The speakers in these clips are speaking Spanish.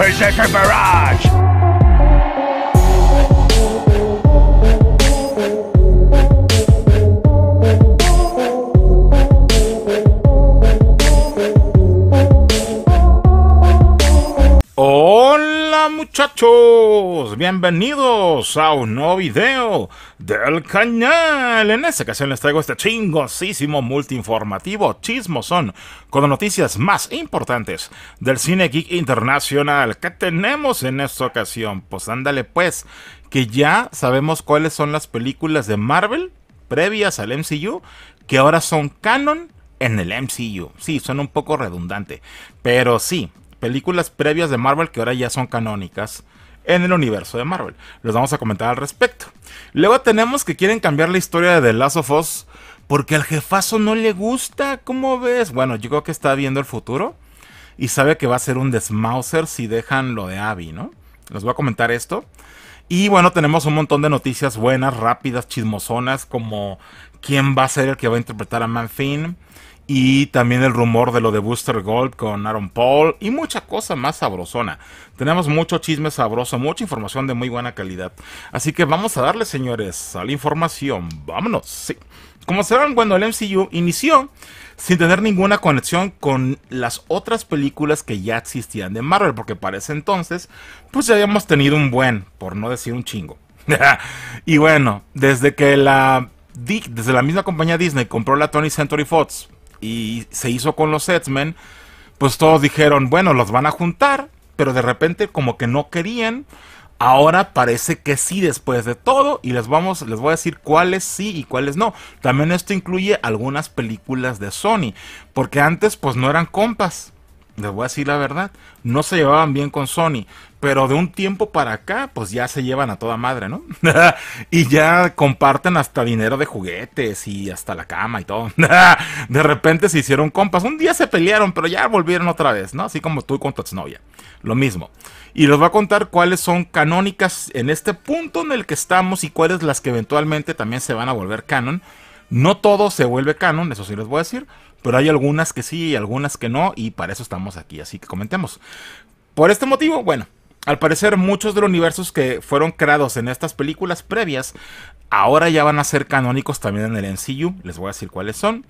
Berserker Barrage! muchachos, bienvenidos a un nuevo video del canal. En esta ocasión les traigo este chingosísimo multiinformativo chismosón con noticias más importantes del cine geek internacional. que tenemos en esta ocasión? Pues ándale pues, que ya sabemos cuáles son las películas de Marvel previas al MCU que ahora son canon en el MCU. Sí, son un poco redundante, pero sí, películas previas de Marvel que ahora ya son canónicas en el universo de Marvel. Les vamos a comentar al respecto. Luego tenemos que quieren cambiar la historia de The Last of Us porque al jefazo no le gusta. ¿Cómo ves? Bueno, yo creo que está viendo el futuro y sabe que va a ser un desmauser si dejan lo de Abby, ¿no? Les voy a comentar esto. Y bueno, tenemos un montón de noticias buenas, rápidas, chismosonas, como quién va a ser el que va a interpretar a Manfin y también el rumor de lo de Booster Gold con Aaron Paul y mucha cosa más sabrosona. Tenemos mucho chisme sabroso, mucha información de muy buena calidad. Así que vamos a darle, señores, a la información. Vámonos, sí. Como saben, cuando el MCU inició sin tener ninguna conexión con las otras películas que ya existían de Marvel, porque para ese entonces, pues ya habíamos tenido un buen, por no decir un chingo. y bueno, desde que la desde la misma compañía Disney compró la Tony Century Fox y se hizo con los X-Men, pues todos dijeron, bueno, los van a juntar, pero de repente como que no querían. Ahora parece que sí después de todo y les vamos les voy a decir cuáles sí y cuáles no. También esto incluye algunas películas de Sony, porque antes pues no eran compas. Les voy a decir la verdad, no se llevaban bien con Sony pero de un tiempo para acá, pues ya se llevan a toda madre, ¿no? y ya comparten hasta dinero de juguetes y hasta la cama y todo. de repente se hicieron compas. Un día se pelearon, pero ya volvieron otra vez, ¿no? Así como tú con tu exnovia. Lo mismo. Y les voy a contar cuáles son canónicas en este punto en el que estamos y cuáles las que eventualmente también se van a volver canon. No todo se vuelve canon, eso sí les voy a decir, pero hay algunas que sí y algunas que no, y para eso estamos aquí, así que comentemos. Por este motivo, bueno, al parecer, muchos de los universos que fueron creados en estas películas previas ahora ya van a ser canónicos también en el MCU. Les voy a decir cuáles son.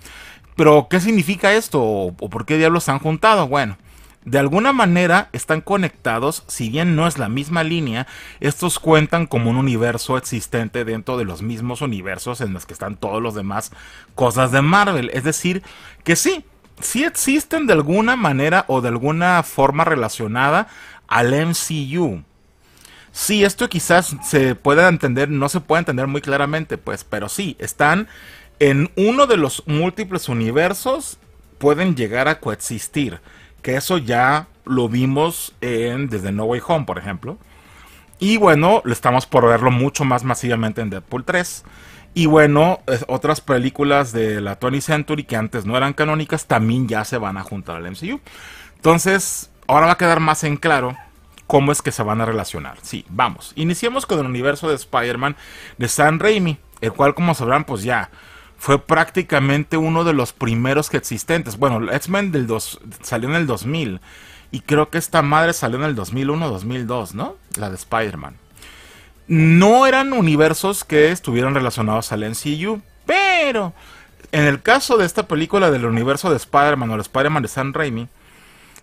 Pero, ¿qué significa esto? ¿O por qué diablos se han juntado? Bueno, de alguna manera están conectados, si bien no es la misma línea, estos cuentan como un universo existente dentro de los mismos universos en los que están todos los demás cosas de Marvel. Es decir, que sí, sí existen de alguna manera o de alguna forma relacionada al MCU. Sí, esto quizás se pueda entender, no se puede entender muy claramente, pues, pero sí, están en uno de los múltiples universos, pueden llegar a coexistir, que eso ya lo vimos en desde No Way Home, por ejemplo. Y bueno, estamos por verlo mucho más masivamente en Deadpool 3. Y bueno, otras películas de la Tony Century que antes no eran canónicas también ya se van a juntar al MCU. Entonces, ahora va a quedar más en claro cómo es que se van a relacionar. Sí, vamos. Iniciemos con el universo de Spider-Man de Sam Raimi, el cual, como sabrán, pues ya fue prácticamente uno de los primeros que existentes. Bueno, X-Men del salió en el 2000 y creo que esta madre salió en el 2001-2002, ¿no? La de Spider-Man. No eran universos que estuvieran relacionados al NCU. pero en el caso de esta película del universo de Spider-Man o el Spider-Man de Sam Raimi,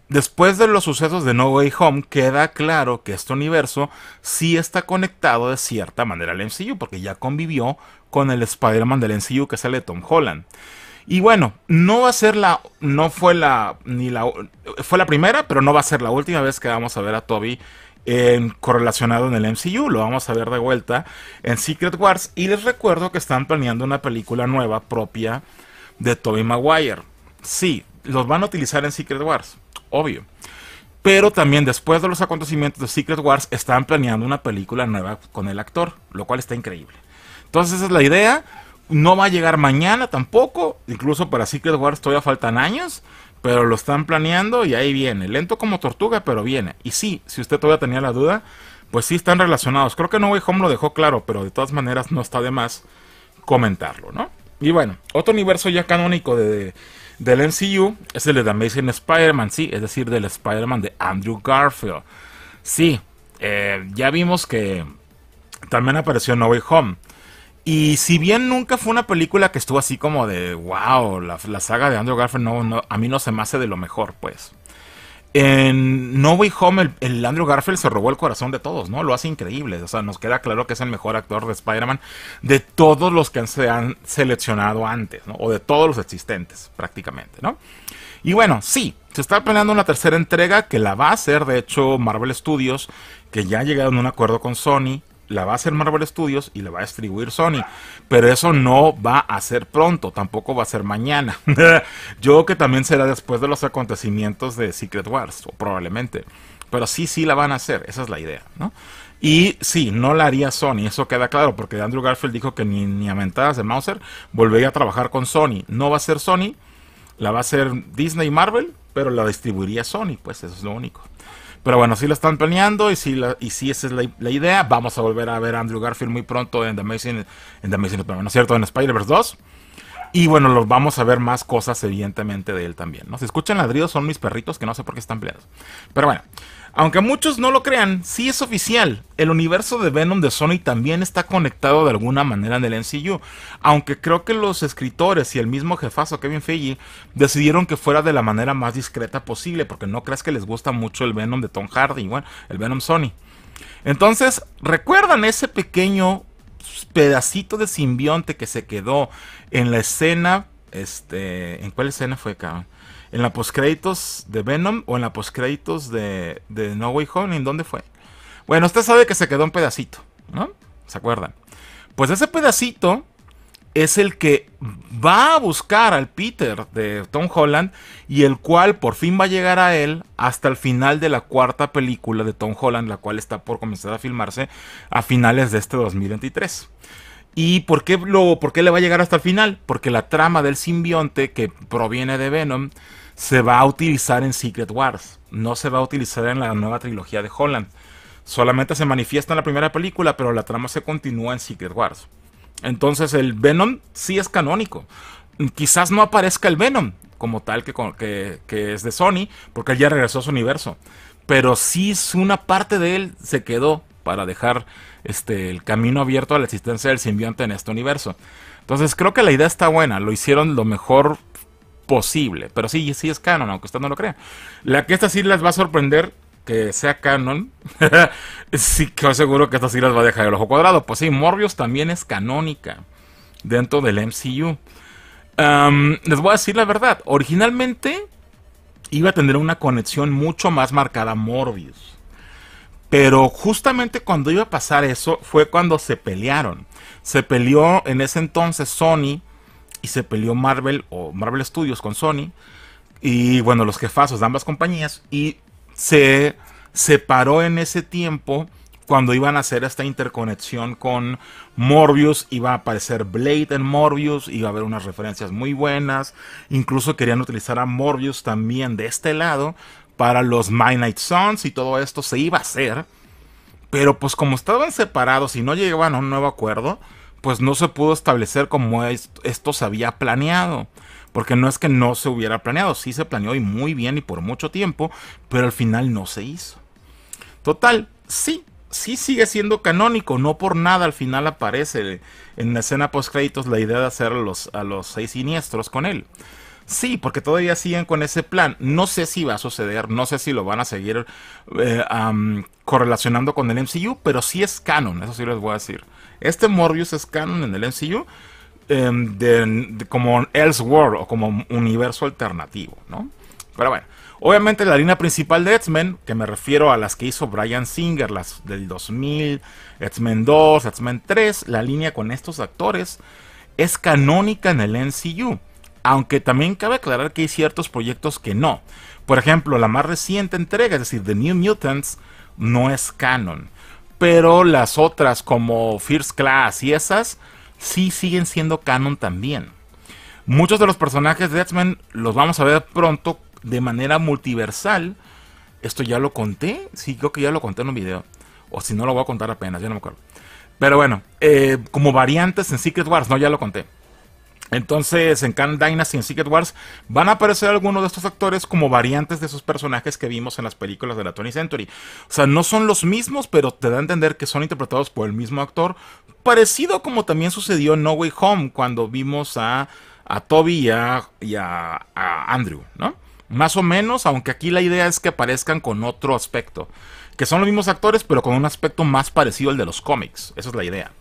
Después de los sucesos de No Way Home, queda claro que este universo sí está conectado de cierta manera al MCU, porque ya convivió con el Spider-Man del MCU, que sale de Tom Holland. Y bueno, no va a ser la. No fue la. Ni la. Fue la primera, pero no va a ser la última vez que vamos a ver a Toby en, correlacionado en el MCU. Lo vamos a ver de vuelta en Secret Wars. Y les recuerdo que están planeando una película nueva propia de Toby Maguire. Sí, los van a utilizar en Secret Wars obvio. Pero también después de los acontecimientos de Secret Wars están planeando una película nueva con el actor, lo cual está increíble. Entonces esa es la idea. No va a llegar mañana tampoco. Incluso para Secret Wars todavía faltan años. Pero lo están planeando y ahí viene. Lento como tortuga, pero viene. Y sí, si usted todavía tenía la duda, pues sí están relacionados. Creo que No Way Home lo dejó claro, pero de todas maneras no está de más comentarlo, ¿no? Y bueno, otro universo ya canónico de, del MCU es el de The Amazing Spider-Man, sí, es decir, del Spider-Man de Andrew Garfield. Sí, eh, ya vimos que también apareció No Way Home. Y si bien nunca fue una película que estuvo así como de wow, la, saga de Andrew Garfield no, a mí no se me hace de lo mejor, pues. En No Way Home, el, Andrew Garfield se robó el corazón de todos, ¿no? Lo hace increíble. O sea, nos queda claro que es el mejor actor de Spider-Man de todos los que se han seleccionado antes, ¿no? O de todos los existentes, prácticamente, ¿no? Y bueno, sí, se está planeando una tercera entrega que la va a hacer, de hecho, Marvel Studios, que ya ha llegado a un acuerdo con Sony la va a hacer Marvel Studios y la va a distribuir Sony. Pero eso no va a ser pronto, tampoco va a ser mañana. Yo creo que también será después de los acontecimientos de Secret Wars, probablemente. Pero sí, sí la van a hacer, esa es la idea, ¿no? Y sí, no la haría Sony, eso queda claro, porque Andrew Garfield dijo que ni, ni a de Mauser volvería a trabajar con Sony. No va a ser Sony, la va a hacer Disney Marvel, pero la distribuiría Sony, pues eso es lo único. Pero bueno, sí lo están planeando y si y esa es la, idea. Vamos a volver a ver a Andrew Garfield muy pronto en The Amazing, en The Amazing ¿no es cierto? En Spider-Verse 2. Y bueno, los vamos a ver más cosas evidentemente de él también, ¿no? escuchan ladridos son mis perritos que no sé por qué están peleados. Pero bueno, aunque muchos no lo crean, sí es oficial. El universo de Venom de Sony también está conectado de alguna manera en el MCU. Aunque creo que los escritores y el mismo jefazo Kevin Feige decidieron que fuera de la manera más discreta posible, porque no creas que les gusta mucho el Venom de Tom Hardy, bueno, el Venom Sony. Entonces, ¿recuerdan ese pequeño pedacito de simbionte que se quedó en la escena? Este, ¿en cuál escena fue, cabrón? en la postcréditos de Venom o en la postcréditos de, de No Way Home, dónde fue? Bueno, usted sabe que se quedó un pedacito, ¿no? ¿Se acuerdan? Pues ese pedacito es el que va a buscar al Peter de Tom Holland y el cual por fin va a llegar a él hasta el final de la cuarta película de Tom Holland, la cual está por comenzar a filmarse a finales de este 2023. ¿Y por qué, lo, por qué le va a llegar hasta el final? Porque la trama del simbionte que proviene de Venom se va a utilizar en Secret Wars. No se va a utilizar en la nueva trilogía de Holland. Solamente se manifiesta en la primera película, pero la trama se continúa en Secret Wars. Entonces el Venom sí es canónico. Quizás no aparezca el Venom como tal que, que, que es de Sony, porque él ya regresó a su universo. Pero sí es una parte de él se quedó para dejar este, el camino abierto a la existencia del simbionte en este universo. Entonces creo que la idea está buena, lo hicieron lo mejor posible, pero sí, sí es canon, aunque usted no lo crea. La que esta sí les va a sorprender que sea canon, sí que seguro que esta sí las va a dejar el ojo cuadrado. Pues sí, Morbius también es canónica dentro del MCU. les voy a decir la verdad, originalmente iba a tener una conexión mucho más marcada a Morbius. Pero justamente cuando iba a pasar eso fue cuando se pelearon. Se peleó en ese entonces Sony y se peleó Marvel o Marvel Studios con Sony. Y bueno, los jefazos de ambas compañías. Y se separó en ese tiempo cuando iban a hacer esta interconexión con Morbius, iba a aparecer Blade en Morbius, iba a haber unas referencias muy buenas, incluso querían utilizar a Morbius también de este lado para los Night Suns y todo esto se iba a hacer. Pero pues como estaban separados y no llegaban a un nuevo acuerdo, pues no se pudo establecer como esto se había planeado. Porque no es que no se hubiera planeado, sí se planeó y muy bien y por mucho tiempo, pero al final no se hizo. Total, sí, sí sigue siendo canónico, no por nada al final aparece en la escena post créditos la idea de hacer a los seis siniestros con él. Sí, porque todavía siguen con ese plan. No sé si va a suceder, no sé si lo van a seguir eh, correlacionando con el MCU, pero sí es canon, eso sí les voy a decir. Este Morbius es canon en el MCU em, de, como Elseworld o como universo alternativo, ¿no? Pero bueno, obviamente la línea principal de X-Men, que me refiero a las que hizo Brian Singer, las del 2000, X-Men 2, X-Men 3, la línea con estos actores es canónica en el MCU. Aunque también cabe aclarar que hay ciertos proyectos que no. Por ejemplo, la más reciente entrega, es decir, The New Mutants, no es canon. Pero las otras como First Class y esas, sí siguen siendo canon también. Muchos de los personajes de X-Men los vamos a ver pronto de manera multiversal. Esto ya lo conté, sí, creo que ya lo conté en un video. O si no, lo voy a contar apenas, ya no me acuerdo. Pero bueno, eh, como variantes en Secret Wars, no, ya lo conté. Entonces, en Khan Dynasty y en Secret Wars van a aparecer algunos de estos actores como variantes de esos personajes que vimos en las películas de la 20th Century. O sea, no son los mismos, pero te da a entender que son interpretados por el mismo actor. Parecido como también sucedió en No Way Home cuando vimos a, Toby y, a Andrew, ¿no? Más o menos, aunque aquí la idea es que aparezcan con otro aspecto. Que son los mismos actores, pero con un aspecto más parecido al de los cómics. Esa es la idea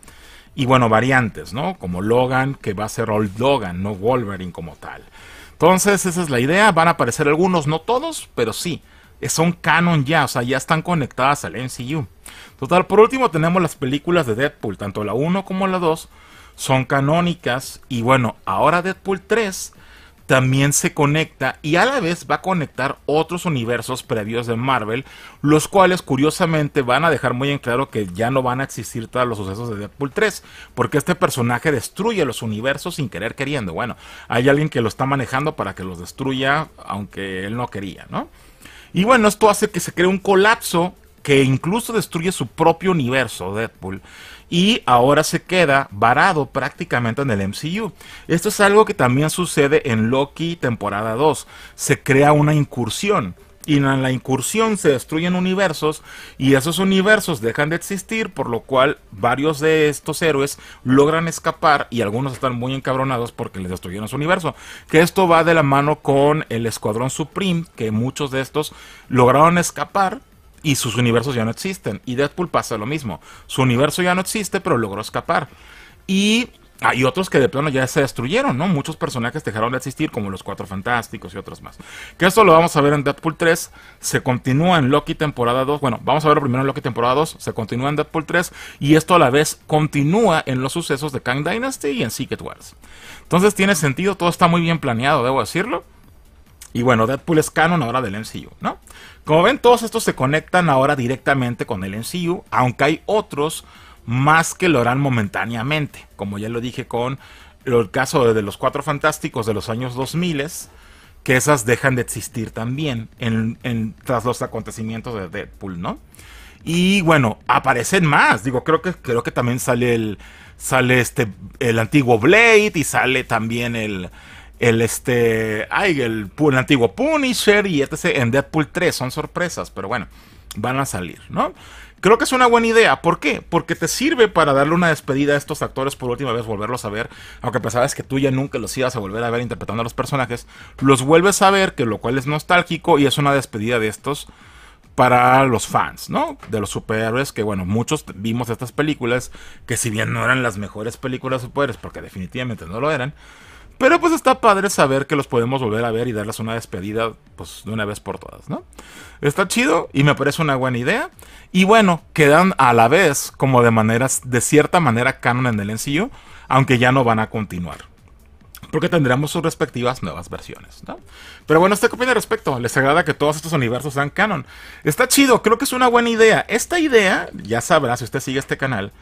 y bueno, variantes, ¿no? Como Logan, que va a ser Old Logan, no Wolverine como tal. Entonces, esa es la idea, van a aparecer algunos, no todos, pero sí, eh, son canon ya, o sea, ya están conectadas al MCU. Total, por último tenemos las películas de Deadpool, tanto la 1 como la 2 son canónicas y bueno, ahora Deadpool 3 también se conecta y a la vez va a conectar otros universos previos de Marvel, los cuales curiosamente van a dejar muy en claro que ya no van a existir todos los sucesos de Deadpool 3, porque este personaje destruye los universos sin querer queriendo. Bueno, hay alguien que lo está manejando para que los destruya, aunque él no quería, ¿no? Y bueno, esto hace que se cree un colapso que incluso destruye su propio universo, Deadpool y ahora se queda varado prácticamente en el MCU. Esto es algo que también sucede en Loki temporada 2. Se crea una incursión y en la incursión se destruyen universos y esos universos dejan de existir, por lo cual varios de estos héroes logran escapar y algunos están muy encabronados porque les destruyeron su universo. Que esto va de la mano con el Escuadrón Supreme, que muchos de estos lograron escapar, y sus universos ya no existen. Y Deadpool pasa lo mismo. Su universo ya no existe, pero logró escapar. Y hay otros que de plano ya se destruyeron, ¿no? Muchos personajes dejaron de existir, como los Cuatro Fantásticos y otros más. Que esto lo vamos a ver en Deadpool 3. Se continúa en Loki temporada 2. Bueno, vamos a verlo primero en Loki temporada 2. Se continúa en Deadpool 3. Y esto a la vez continúa en los sucesos de Kang Dynasty y en Secret Wars. Entonces tiene sentido, todo está muy bien planeado, debo decirlo. Y bueno, Deadpool es canon ahora del MCU, ¿no? Como ven, todos estos se conectan ahora directamente con el MCU, aunque hay otros más que lo harán momentáneamente, como ya lo dije con el caso de los Cuatro Fantásticos de los años 2000, que esas dejan de existir también tras los acontecimientos de Deadpool, ¿no? Y bueno, aparecen más, digo, creo que, creo que también sale el, sale este, el antiguo Blade y sale también el, el este, ay, el, el, antiguo Punisher y etc. En Deadpool 3 son sorpresas, pero bueno, van a salir, ¿no? Creo que es una buena idea. ¿Por qué? Porque te sirve para darle una despedida a estos actores por última vez, volverlos a ver. Aunque pensabas pues, que tú ya nunca los ibas a volver a ver interpretando a los personajes, los vuelves a ver, que lo cual es nostálgico y es una despedida de estos para los fans, ¿no? De los superhéroes, que bueno, muchos vimos estas películas, que si bien no eran las mejores películas de superhéroes, porque definitivamente no lo eran, pero pues está padre saber que los podemos volver a ver y darles una despedida, pues de una vez por todas, ¿no? Está chido y me parece una buena idea. Y bueno, quedan a la vez como de maneras, de cierta manera canon en el ensillo, aunque ya no van a continuar. Porque tendremos sus respectivas nuevas versiones, ¿no? Pero bueno, ¿usted qué opina al respecto? ¿Les agrada que todos estos universos sean canon? Está chido, creo que es una buena idea. Esta idea, ya sabrá si usted sigue este canal,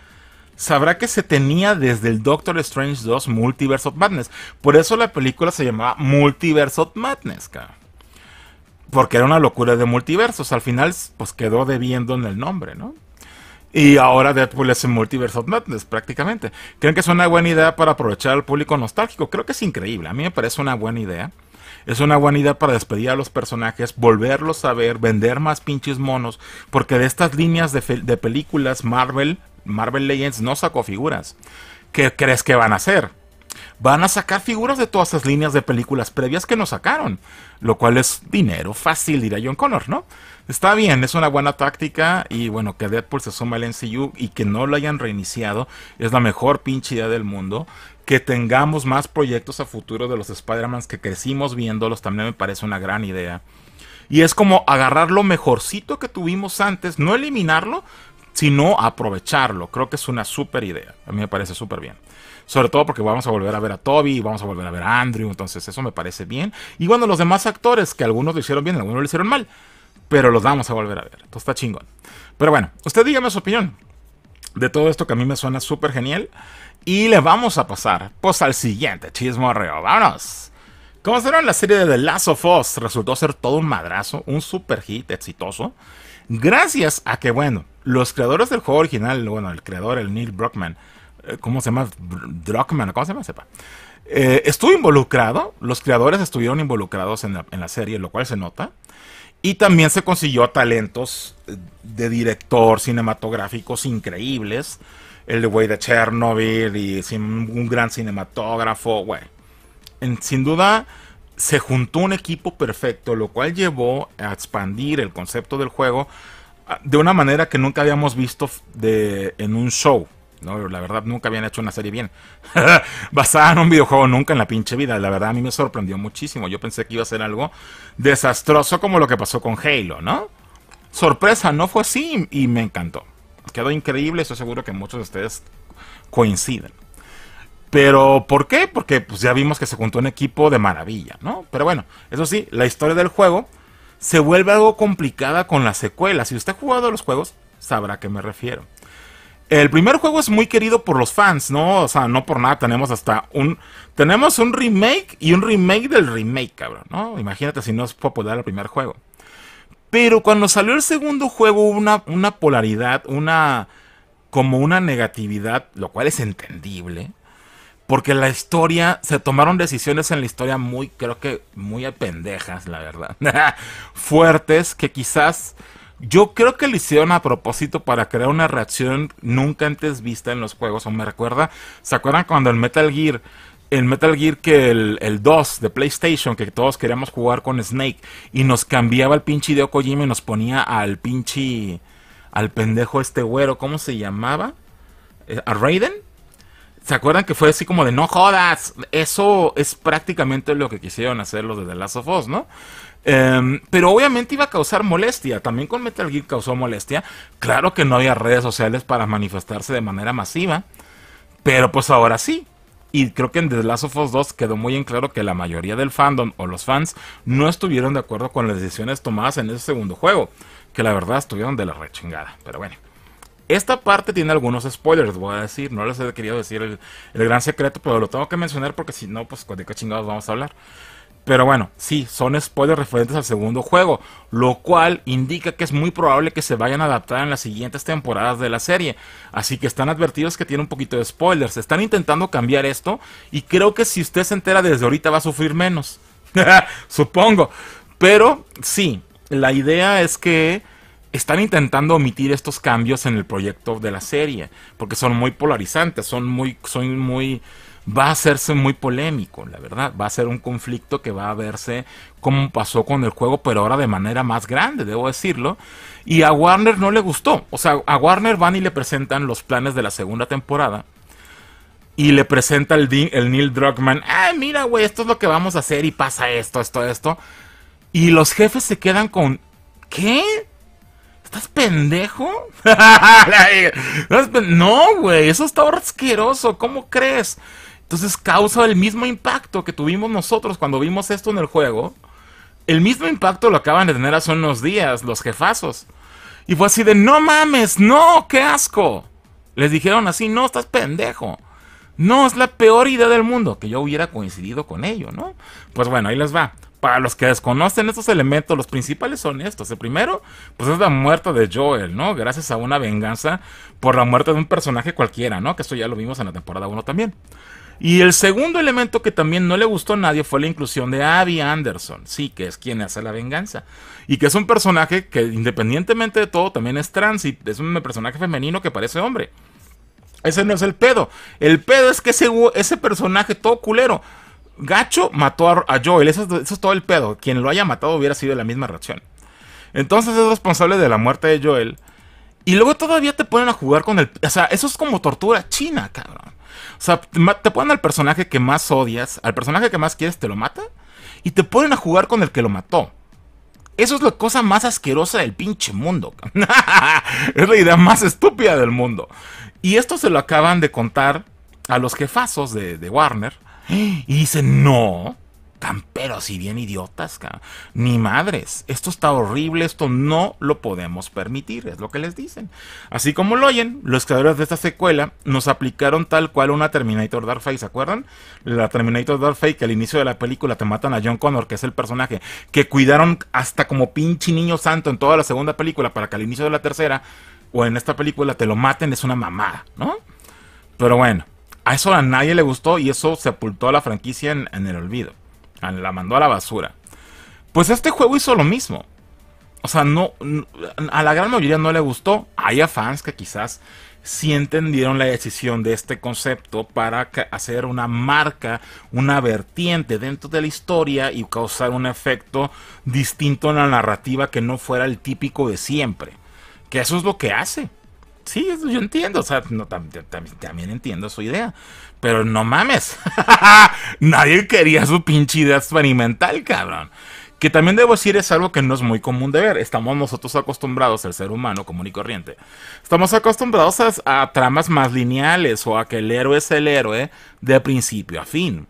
sabrá que se tenía desde el Doctor Strange 2 Multiverse of Madness. Por eso la película se llamaba Multiverse of Madness, Porque era una locura de multiversos. Al final, pues quedó debiendo en el nombre, ¿no? Y ahora Deadpool es Multiverse of Madness, prácticamente. ¿Creen que es una buena idea para aprovechar al público nostálgico? Creo que es increíble. A mí me parece una buena idea. Es una buena idea para despedir a los personajes, volverlos a ver, vender más pinches monos, porque de estas líneas de, de películas Marvel, Marvel Legends no sacó figuras. ¿Qué crees que van a hacer? van a sacar figuras de todas esas líneas de películas previas que nos sacaron, lo cual es dinero fácil, dirá John Connor, ¿no? Está bien, es una buena táctica y bueno, que Deadpool se suma al NCU y que no lo hayan reiniciado es la mejor pinche idea del mundo. Que tengamos más proyectos a futuro de los Spider-Man que crecimos viéndolos también me parece una gran idea. Y es como agarrar lo mejorcito que tuvimos antes, no eliminarlo, sino aprovecharlo. Creo que es una súper idea. A mí me parece súper bien. Sobre todo porque vamos a volver a ver a Toby, vamos a volver a ver a Andrew, entonces eso me parece bien. Y bueno, los demás actores, que algunos lo hicieron bien, algunos lo hicieron mal, pero los vamos a volver a ver. Entonces está chingón. Pero bueno, usted dígame su opinión de todo esto que a mí me suena súper genial. Y le vamos a pasar, pues, al siguiente chismorreo. ¡Vámonos! Como será la serie de The Last of Us resultó ser todo un madrazo, un super hit exitoso, gracias a que, bueno, los creadores del juego original, bueno, el creador, el Neil Brockman, eh, ¿Cómo se llama? Druckmann, ¿cómo se llama? Sepa. Eh, estuvo involucrado, los creadores estuvieron involucrados en la, serie, lo cual se nota. Y también se consiguió talentos eh, de director cinematográficos increíbles. El de güey de Chernobyl y un gran cinematógrafo, güey. Sin duda, se juntó un equipo perfecto, lo cual llevó a expandir el concepto del juego ah, de una manera que nunca habíamos visto en un show la verdad, nunca habían hecho una serie bien. Basada en un videojuego, nunca en la pinche vida. La verdad, a mí me sorprendió muchísimo. Yo pensé que iba a ser algo desastroso como lo que pasó con Halo, ¿no? Sorpresa, no fue así y me encantó. Quedó increíble, estoy seguro que muchos de ustedes coinciden. Pero, ¿por qué? Porque pues, ya vimos que se juntó un equipo de maravilla, ¿no? Pero bueno, eso sí, la historia del juego se vuelve algo complicada con las secuelas. Si usted ha jugado a los juegos, sabrá a qué me refiero. El primer juego es muy querido por los fans, ¿no? O sea, no por nada tenemos hasta un... Tenemos un remake y un remake del remake, cabrón, ¿no? Imagínate si no es popular el primer juego. Pero cuando salió el segundo juego hubo una, una polaridad, una... como una negatividad, lo cual es entendible. Porque la historia, se tomaron decisiones en la historia muy, creo que muy pendejas, la verdad. Fuertes, que quizás yo creo que lo hicieron a propósito para crear una reacción nunca antes vista en los juegos. O me recuerda, ¿se acuerdan cuando el Metal Gear el Metal Gear que el, 2 de PlayStation, que todos queríamos jugar con Snake, y nos cambiaba el pinche de Kojima y nos ponía al pinche. al pendejo este güero, ¿cómo se llamaba? Eh, ¿A Raiden? ¿Se acuerdan que fue así como de no jodas? Eso es prácticamente lo que quisieron hacer los de The Last of Us, ¿no? Em, pero obviamente iba a causar molestia. También con Metal Gear causó molestia. Claro que no había redes sociales para manifestarse de manera masiva. Pero pues ahora sí. Y creo que en The Last of Us 2 quedó muy en claro que la mayoría del fandom o los fans no estuvieron de acuerdo con las decisiones tomadas en ese segundo juego. Que la verdad estuvieron de la rechingada. Pero bueno. Esta parte tiene algunos spoilers, voy a decir. No les he querido decir el, gran secreto, pero lo tengo que mencionar porque si no, pues con de qué chingados vamos a hablar. Pero bueno, sí, son spoilers referentes al segundo juego, lo cual indica que es muy probable que se vayan a adaptar en las siguientes temporadas de la serie. Así que están advertidos que tiene un poquito de spoilers. Están intentando cambiar esto y creo que si usted se entera desde ahorita va a sufrir menos. Supongo. Pero sí, la idea es que están intentando omitir estos cambios en el proyecto de la serie, porque son muy polarizantes, son muy, son muy va a hacerse muy polémico, la verdad. Va a ser un conflicto que va a verse como pasó con el juego, pero ahora de manera más grande, debo decirlo. Y a Warner no le gustó. O sea, a Warner van y le presentan los planes de la segunda temporada. Y le presenta el, Neil Druckmann. Ah, mira, güey, esto es lo que vamos a hacer y pasa esto, esto, esto. Y los jefes se quedan con... ¿Qué? ¿Estás pendejo? no, güey, eso está asqueroso. ¿Cómo crees? Entonces causa el mismo impacto que tuvimos nosotros cuando vimos esto en el juego. El mismo impacto lo acaban de tener hace unos días los jefazos. Y fue así de, no mames, no, qué asco. Les dijeron así, no, estás pendejo. No, es la peor idea del mundo, que yo hubiera coincidido con ello, ¿no? Pues bueno, ahí les va. Para los que desconocen estos elementos, los principales son estos. El primero, pues es la muerte de Joel, ¿no? Gracias a una venganza por la muerte de un personaje cualquiera, ¿no? Que esto ya lo vimos en la temporada 1 también. Y el segundo elemento que también no le gustó a nadie fue la inclusión de Abby Anderson, sí, que es quien hace la venganza. Y que es un personaje que independientemente de todo también es trans y es un personaje femenino que parece hombre. Ese no es el pedo. El pedo es que ese, ese personaje todo culero. Gacho mató a, Joel, eso, es todo el pedo. Quien lo haya matado hubiera sido la misma reacción. Entonces es responsable de la muerte de Joel. Y luego todavía te ponen a jugar con el... O sea, eso es como tortura china, cabrón. O sea, te ponen al personaje que más odias, al personaje que más quieres te lo mata, y te ponen a jugar con el que lo mató. Eso es la cosa más asquerosa del pinche mundo. es la idea más estúpida del mundo. Y esto se lo acaban de contar a los jefazos de, de Warner. Y dicen, no, camperos y bien idiotas, ni madres. Esto está horrible, esto no lo podemos permitir, es lo que les dicen. Así como lo oyen, los creadores de esta secuela nos aplicaron tal cual una Terminator Dark Fate, ¿se acuerdan? La Terminator Dark Fate que al inicio de la película te matan a John Connor, que es el personaje que cuidaron hasta como pinche niño santo en toda la segunda película para que al inicio de la tercera o en esta película te lo maten es una mamada, ¿no? Pero bueno, a eso a nadie le gustó y eso sepultó a la franquicia en el olvido la mandó a la basura. Pues este juego hizo lo mismo. O sea, no, a la gran mayoría no le gustó. Hay fans que quizás sí entendieron la decisión de este concepto para hacer una marca, una vertiente dentro de la historia y causar un efecto distinto en la narrativa que no fuera el típico de siempre. Que eso es lo que hace. Sí, yo entiendo, o sea, también entiendo su idea. Pero no mames. Nadie quería su pinche idea experimental, cabrón. Que también debo decir es algo que no es muy común de ver. Estamos nosotros acostumbrados, el ser humano común y corriente. Estamos acostumbrados a, tramas más lineales o a que el héroe es el héroe de principio a fin.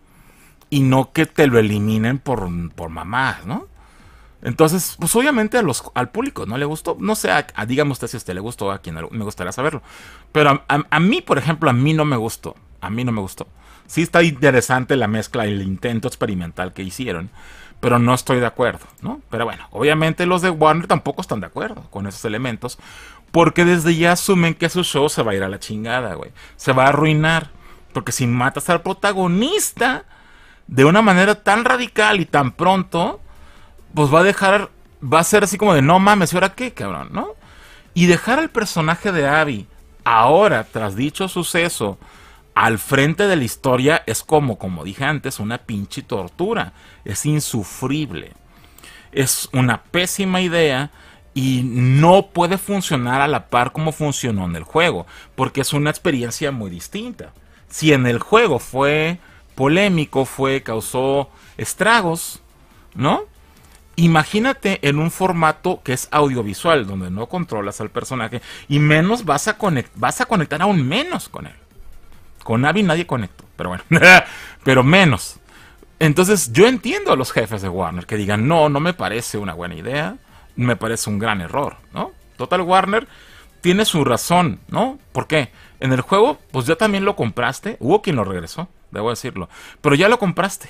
Y no que te lo eliminen por, por mamás, ¿no? Entonces, pues obviamente a los, al público no le gustó. No sé, a, dígame usted si a usted le gustó, a quien me gustaría saberlo. Pero a, mí, por ejemplo, a mí no me gustó. A mí no me gustó. Sí está interesante la mezcla, Y el intento experimental que hicieron, pero no estoy de acuerdo, ¿no? Pero bueno, obviamente los de Warner tampoco están de acuerdo con esos elementos, porque desde ya asumen que su show se va a ir a la chingada, güey. Se va a arruinar, porque si matas al protagonista de una manera tan radical y tan pronto, pues va a dejar, va a ser así como de, no mames, ¿y ahora qué, cabrón, no? Y dejar al personaje de Abby ahora, tras dicho suceso, al frente de la historia es como, como dije antes, una pinche tortura. Es insufrible. Es una pésima idea y no puede funcionar a la par como funcionó en el juego, porque es una experiencia muy distinta. Si en el juego fue polémico, fue causó estragos, ¿no? Imagínate en un formato que es audiovisual, donde no controlas al personaje y menos vas a, conectar, vas a conectar aún menos con él. Con Navi nadie conectó, pero bueno, pero menos. Entonces yo entiendo a los jefes de Warner que digan, no, no me parece una buena idea, me parece un gran error, ¿no? Total Warner tiene su razón, ¿no? ¿Por qué? En el juego, pues ya también lo compraste, hubo quien lo regresó, debo decirlo, pero ya lo compraste.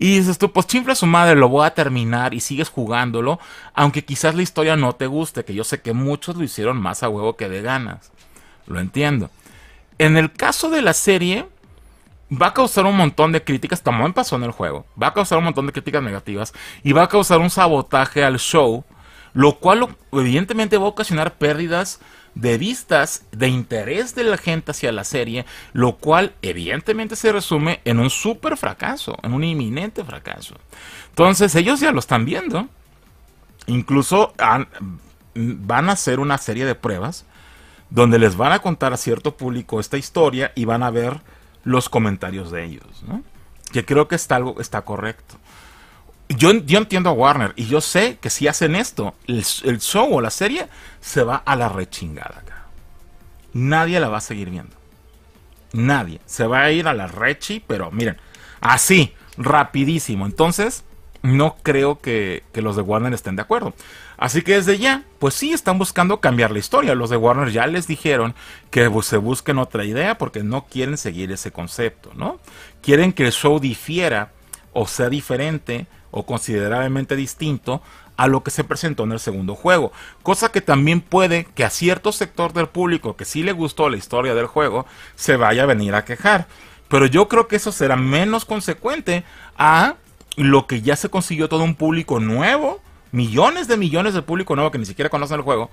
Y dices tú, pues a su madre, lo voy a terminar y sigues jugándolo, aunque quizás la historia no te guste, que yo sé que muchos lo hicieron más a huevo que de ganas. Lo entiendo. En el caso de la serie, va a causar un montón de críticas, también pasó en el juego, va a causar un montón de críticas negativas y va a causar un sabotaje al show, lo cual evidentemente va a ocasionar pérdidas de vistas, de interés de la gente hacia la serie, lo cual evidentemente se resume en un súper fracaso, en un inminente fracaso. Entonces ellos ya lo están viendo, incluso mm, van a hacer una serie de pruebas donde les van a contar a cierto público esta historia y van a ver los comentarios de ellos, que creo que está algo está correcto. Yo, yo entiendo a Warner y yo sé que si hacen esto, el, show o la serie se va a la rechingada. Nadie la va a seguir viendo. Nadie. Se va a ir a la rechi, pero miren, así, rapidísimo. Entonces, no creo que, los de Warner estén de acuerdo. Así que desde ya, pues sí, están buscando cambiar la historia. Los de Warner ya les dijeron que se busquen otra idea porque no quieren seguir ese concepto, ¿no? Quieren que el show difiera o sea diferente o considerablemente distinto a lo que se presentó en el segundo juego. Cosa que también puede que a cierto sector del público que sí le gustó la historia del juego se vaya a venir a quejar. Pero yo creo que eso será menos consecuente a lo que ya se consiguió todo un público nuevo, millones de millones de público nuevo que ni siquiera conocen el juego,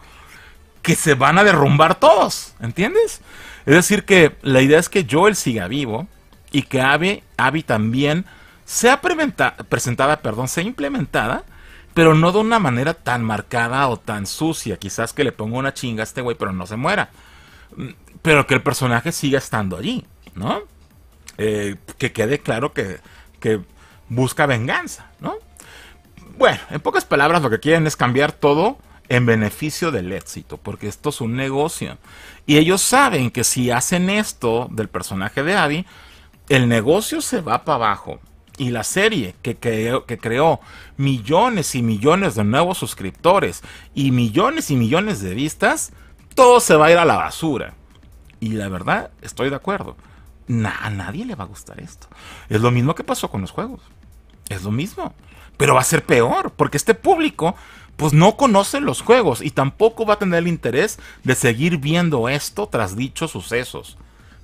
que se van a derrumbar todos, ¿entiendes? Es decir, que la idea es que Joel siga vivo y que Abby, también sea presentada, perdón, sea implementada, pero no de una manera tan marcada o tan sucia. Quizás que le ponga una chinga a este güey, pero no se muera. Pero que el personaje siga estando allí, ¿no? Eh, que quede claro que, que busca venganza, ¿no? Bueno, en pocas palabras lo que quieren es cambiar todo en beneficio del éxito, porque esto es un negocio. Y ellos saben que si hacen esto del personaje de Abby, el negocio se va para abajo. Y la serie que creó, que creó millones y millones de nuevos suscriptores y millones y millones de vistas, todo se va a ir a la basura. Y la verdad, estoy de acuerdo a nadie le va a gustar esto. Es lo mismo que pasó con los juegos. Es lo mismo. Pero va a ser peor, porque este público pues no conoce los juegos y tampoco va a tener el interés de seguir viendo esto tras dichos sucesos.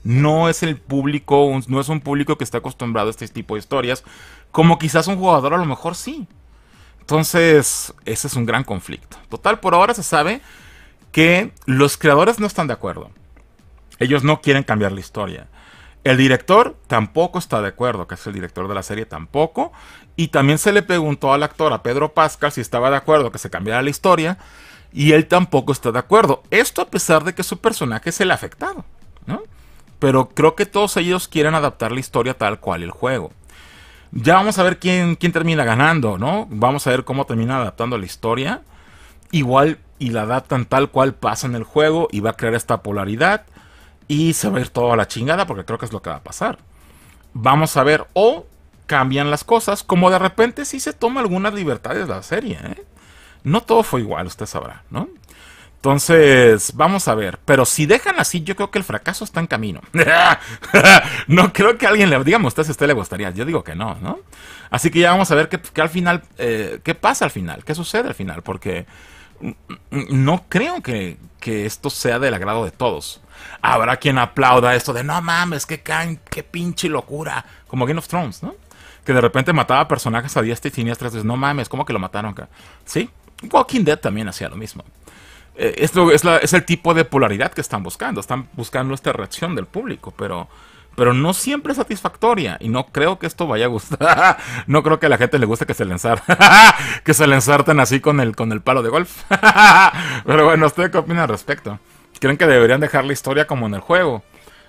No es el público, no es un público que está acostumbrado a este tipo de historias, como quizás un jugador a lo mejor sí. Entonces, ese es un gran conflicto. Total, por ahora se sabe que los creadores no están de acuerdo. Ellos no quieren cambiar la historia el director tampoco está de acuerdo, que es el director de la serie tampoco. Y también se le preguntó al actor, a Pedro Pascal, si estaba de acuerdo que se cambiara la historia. Y él tampoco está de acuerdo. Esto a pesar de que su personaje se le ha afectado. Pero creo que todos ellos quieren adaptar la historia tal cual el juego. Ya vamos a ver quién, quién termina ganando, ¿no? Vamos a ver cómo termina adaptando la historia. Igual y la adaptan tal cual pasa en el juego y va a crear esta polaridad y se va a ir toda la chingada porque creo que es lo que va a pasar. Vamos a ver, o cambian las cosas, como de repente sí se toma algunas libertades la serie. ¿eh? No todo fue igual, usted sabrá, ¿no? Entonces, vamos a ver. Pero si dejan así, yo creo que el fracaso está en camino. no creo que alguien le... Dígame usted si a usted le gustaría. Yo digo que no, ¿no? Así que ya vamos a ver qué, al final... Eh, ¿Qué pasa al final? ¿Qué sucede al final? Porque mm, mm, no creo que, que esto sea del agrado de todos habrá quien aplauda esto de no mames, qué, qué pinche locura. Como Game of Thrones, ¿no? Que de repente mataba personajes a diestra y siniestra. no mames, ¿cómo que lo mataron acá? Sí, Walking Dead también hacía lo mismo. Eh, esto es, es, el tipo de polaridad que están buscando. Están buscando esta reacción del público, pero, pero no siempre satisfactoria. Y no creo que esto vaya a gustar. no creo que a la gente le guste que se le ensarten, que se le así con el, con el palo de golf. pero bueno, ¿usted qué opina al respecto? creen que deberían dejar la historia como en el juego.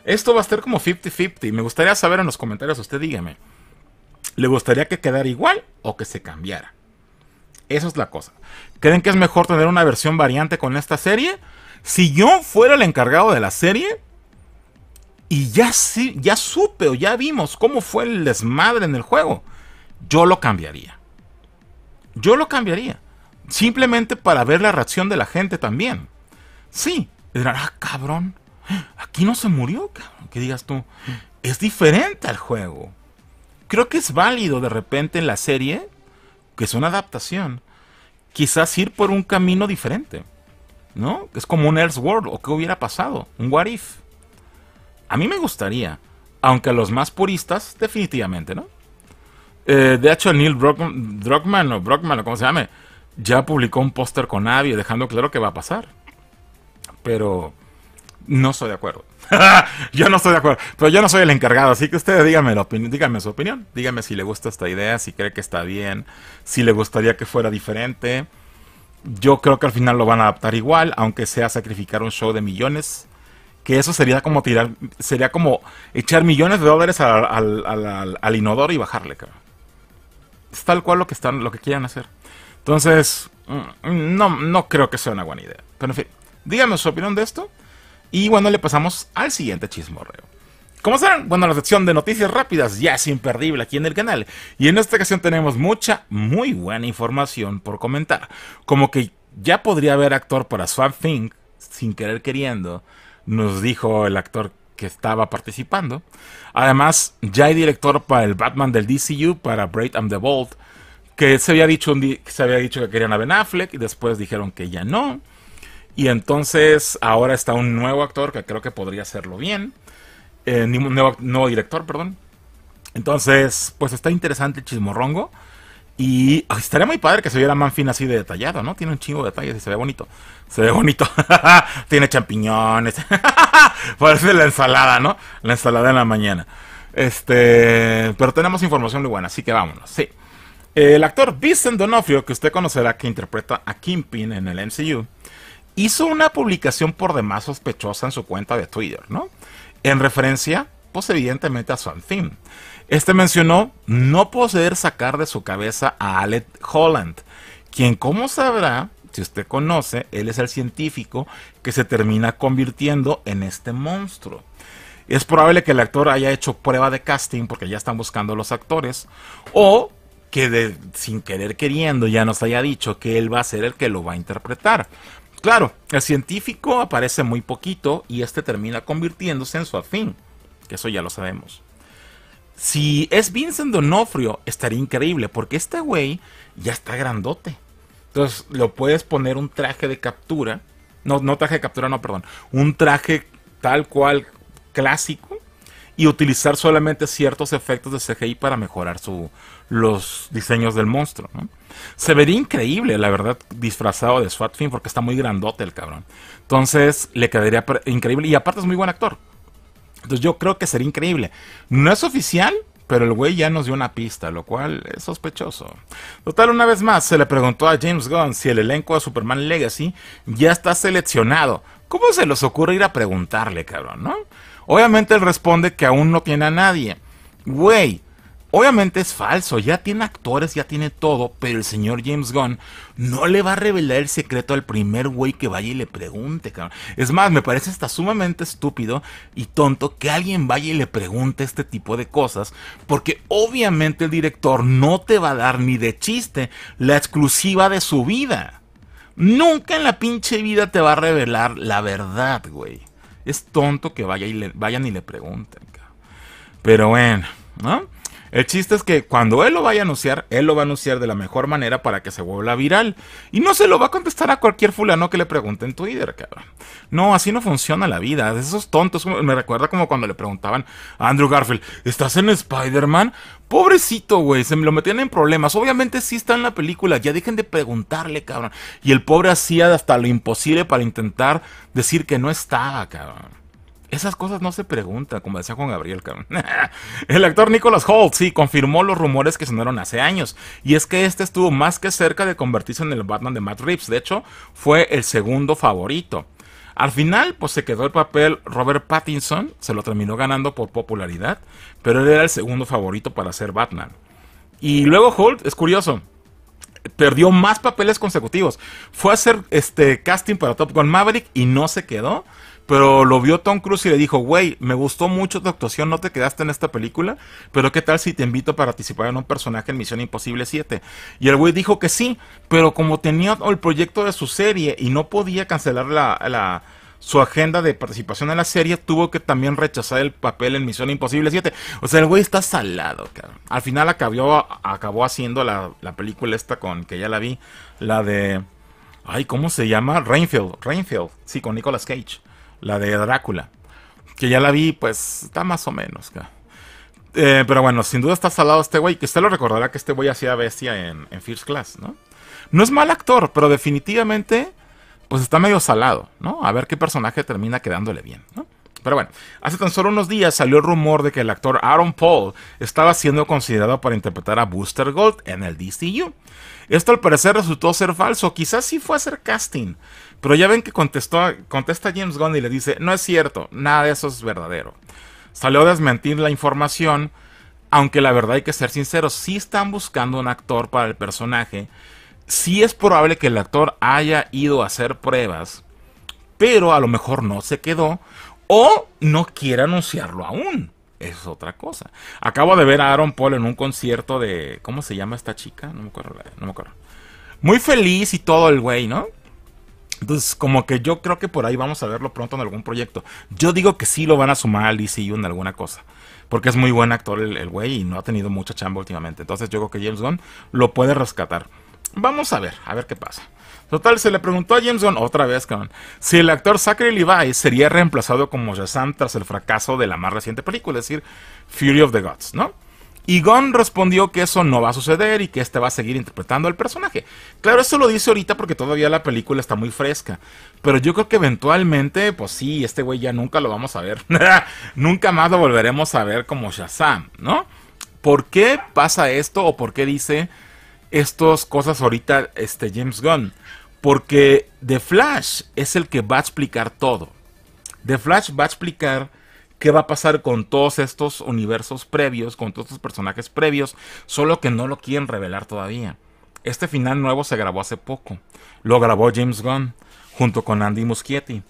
Esto va a ser como 50-50. Me gustaría saber en los comentarios, usted dígame. ¿Le gustaría que quedara igual o que se cambiara? Esa es la cosa. ¿Creen que es mejor tener una versión variante con esta serie? Si yo fuera el encargado de la serie y ya, sí, ya supe o ya vimos cómo fue el desmadre en el juego, yo lo cambiaría. Yo lo cambiaría. Simplemente para ver la reacción de la gente también. Sí, dirán, ah, cabrón, aquí no se murió, cabrón. Que digas tú, es diferente al juego. Creo que es válido de repente en la serie, que es una adaptación, quizás ir por un camino diferente. ¿No? Es como un World, o qué hubiera pasado, un What If. A mí me gustaría, aunque a los más puristas, definitivamente, ¿no? Eh, de hecho, Neil Brockman o Brockman o como se llame, ya publicó un póster con Abby dejando claro que va a pasar pero no estoy de acuerdo. yo no estoy de acuerdo, pero yo no soy el encargado, así que ustedes díganme, su opinión, díganme si le gusta esta idea, si cree que está bien, si le gustaría que fuera diferente. Yo creo que al final lo van a adaptar igual, aunque sea sacrificar un show de millones. Que eso sería como tirar, sería como echar millones de dólares al, al, inodoro y bajarle, cara. Es tal cual lo que están, lo que quieran hacer. Entonces, mm, mm, no, no creo que sea una buena idea. Pero en fin. Díganos su opinión de esto. Y bueno, le pasamos al siguiente chismorreo. Como saben, bueno, la sección de noticias rápidas ya es imperdible aquí en el canal. Y en esta ocasión tenemos mucha, muy buena información por comentar. Como que ya podría haber actor para Swamp Thing, sin querer queriendo, nos dijo el actor que estaba participando. Además, ya hay director para el Batman del DCU, para Braid and the Bolt que se había dicho, un se había dicho que querían a Ben Affleck y después dijeron que ya no. Y entonces ahora está un nuevo actor que creo que podría hacerlo bien. Eh, nuevo, director, perdón. Entonces, pues está interesante el chismorrongo. Y estaría muy padre que se viera Manfin así de detallado, ¿no? Tiene un chingo de detalles y se ve bonito. Se ve bonito. Tiene champiñones. Parece la ensalada, ¿no? La ensalada en la mañana. Este, pero tenemos información muy buena, así que vámonos. Sí. El actor Vincent Donofrio, que usted conocerá, que interpreta a Pin en el MCU, hizo una publicación por demás sospechosa en su cuenta de Twitter, ¿no? En referencia, pues evidentemente a su Thing. Este mencionó no poder sacar de su cabeza a Alec Holland, quien como sabrá, si usted conoce, él es el científico que se termina convirtiendo en este monstruo. Es probable que el actor haya hecho prueba de casting porque ya están buscando los actores. O que sin querer queriendo ya nos haya dicho que él va a ser el que lo va a interpretar. Claro, el científico aparece muy poquito y este termina convirtiéndose en su afín, que eso ya lo sabemos. Si es Vincent Donofrio, estaría increíble, porque este güey ya está grandote. Entonces, lo puedes poner un traje de captura. No, no traje de captura, no, perdón. Un traje tal cual clásico y utilizar solamente ciertos efectos de CGI para mejorar su, los diseños del monstruo. ¿no? Se vería increíble, la verdad, disfrazado de SWAT porque está muy grandote el cabrón. Entonces le quedaría increíble y aparte es muy buen actor. Entonces yo creo que sería increíble. No es oficial, pero el güey ya nos dio una pista, lo cual es sospechoso. Total, una vez más, se le preguntó a James Gunn si el elenco de Superman Legacy ya está seleccionado. ¿Cómo se les ocurre ir a preguntarle, cabrón, no? Obviamente él responde que aún no tiene a nadie. Güey, Obviamente es falso, ya tiene actores, ya tiene todo, pero el señor James Gunn no le va a revelar el secreto al primer güey que vaya y le pregunte, cabrón. Es más, me parece hasta sumamente estúpido y tonto que alguien vaya y le pregunte este tipo de cosas, porque obviamente el director no te va a dar ni de chiste la exclusiva de su vida. Nunca en la pinche vida te va a revelar la verdad, güey. Es tonto que vaya y le, vayan y le pregunten, cabrón. Pero bueno, ¿no? El chiste es que cuando él lo vaya a anunciar, él lo va a anunciar de la mejor manera para que se vuelva viral. Y no se lo va a contestar a cualquier fulano que le pregunte en Twitter, cabrón. No, así no funciona la vida. Esos tontos, me recuerda como cuando le preguntaban a Andrew Garfield, ¿estás en Spider-Man? Pobrecito, güey, se me lo metían en problemas. Obviamente sí está en la película, ya dejen de preguntarle, cabrón. Y el pobre hacía hasta lo imposible para intentar decir que no estaba, cabrón. Esas cosas no se preguntan, como decía Juan Gabriel, El actor Nicholas Holt, sí, confirmó los rumores que sonaron hace años. Y es que este estuvo más que cerca de convertirse en el Batman de Matt Reeves. De hecho, fue el segundo favorito. Al final, pues se quedó el papel Robert Pattinson, se lo terminó ganando por popularidad, pero él era el segundo favorito para ser Batman. Y luego Holt, es curioso, perdió más papeles consecutivos. Fue a hacer este casting para Top Gun Maverick y no se quedó. Pero lo vio Tom Cruise y le dijo, güey, me gustó mucho tu actuación, no te quedaste en esta película, pero ¿qué tal si te invito a participar en un personaje en Misión Imposible 7? Y el güey dijo que sí, pero como tenía el proyecto de su serie y no podía cancelar la, su agenda de participación en la serie, tuvo que también rechazar el papel en Misión Imposible 7. O sea, el güey está salado, cabrón. Al final acabó, acabó haciendo la, la, película esta con, que ya la vi, la de... Ay, ¿cómo se llama? Rainfield, Rainfield, sí, con Nicolas Cage la de Drácula. Que ya la vi, pues está más o menos. Eh, pero bueno, sin duda está salado este güey. Que usted lo recordará que este güey hacía bestia en, First Class, ¿no? No es mal actor, pero definitivamente, pues está medio salado, ¿no? A ver qué personaje termina quedándole bien, ¿no? Pero bueno, hace tan solo unos días salió el rumor de que el actor Aaron Paul estaba siendo considerado para interpretar a Booster Gold en el DCU. Esto al parecer resultó ser falso, quizás sí fue hacer casting, pero ya ven que contestó, contesta James Gunn y le dice, no es cierto, nada de eso es verdadero. Salió a desmentir la información, aunque la verdad hay que ser sinceros, si están buscando un actor para el personaje, sí es probable que el actor haya ido a hacer pruebas, pero a lo mejor no se quedó o no quiere anunciarlo aún. es otra cosa. Acabo de ver a Aaron Paul en un concierto de... ¿Cómo se llama esta chica? No me acuerdo. No me acuerdo. Muy feliz y todo el güey, ¿no? Entonces, como que yo creo que por ahí vamos a verlo pronto en algún proyecto. Yo digo que sí lo van a sumar al DCU en alguna cosa. Porque es muy buen actor el güey y no ha tenido mucha chamba últimamente. Entonces yo creo que James Gunn lo puede rescatar. Vamos a ver, a ver qué pasa. Total, se le preguntó a James Gunn otra vez cabrón, si el actor Zachary Levi sería reemplazado como Shazam tras el fracaso de la más reciente película, es decir, Fury of the Gods, ¿no? Y Gunn respondió que eso no va a suceder y que este va a seguir interpretando al personaje. Claro, eso lo dice ahorita porque todavía la película está muy fresca. Pero yo creo que eventualmente, pues sí, este güey ya nunca lo vamos a ver. nunca más lo volveremos a ver como Shazam, ¿no? ¿Por qué pasa esto o por qué dice estas cosas ahorita este James Gunn? Porque The Flash es el que va a explicar todo. The Flash va a explicar qué va a pasar con todos estos universos previos, con todos estos personajes previos, solo que no lo quieren revelar todavía. Este final nuevo se grabó hace poco. Lo grabó James Gunn junto con Andy Muschietti.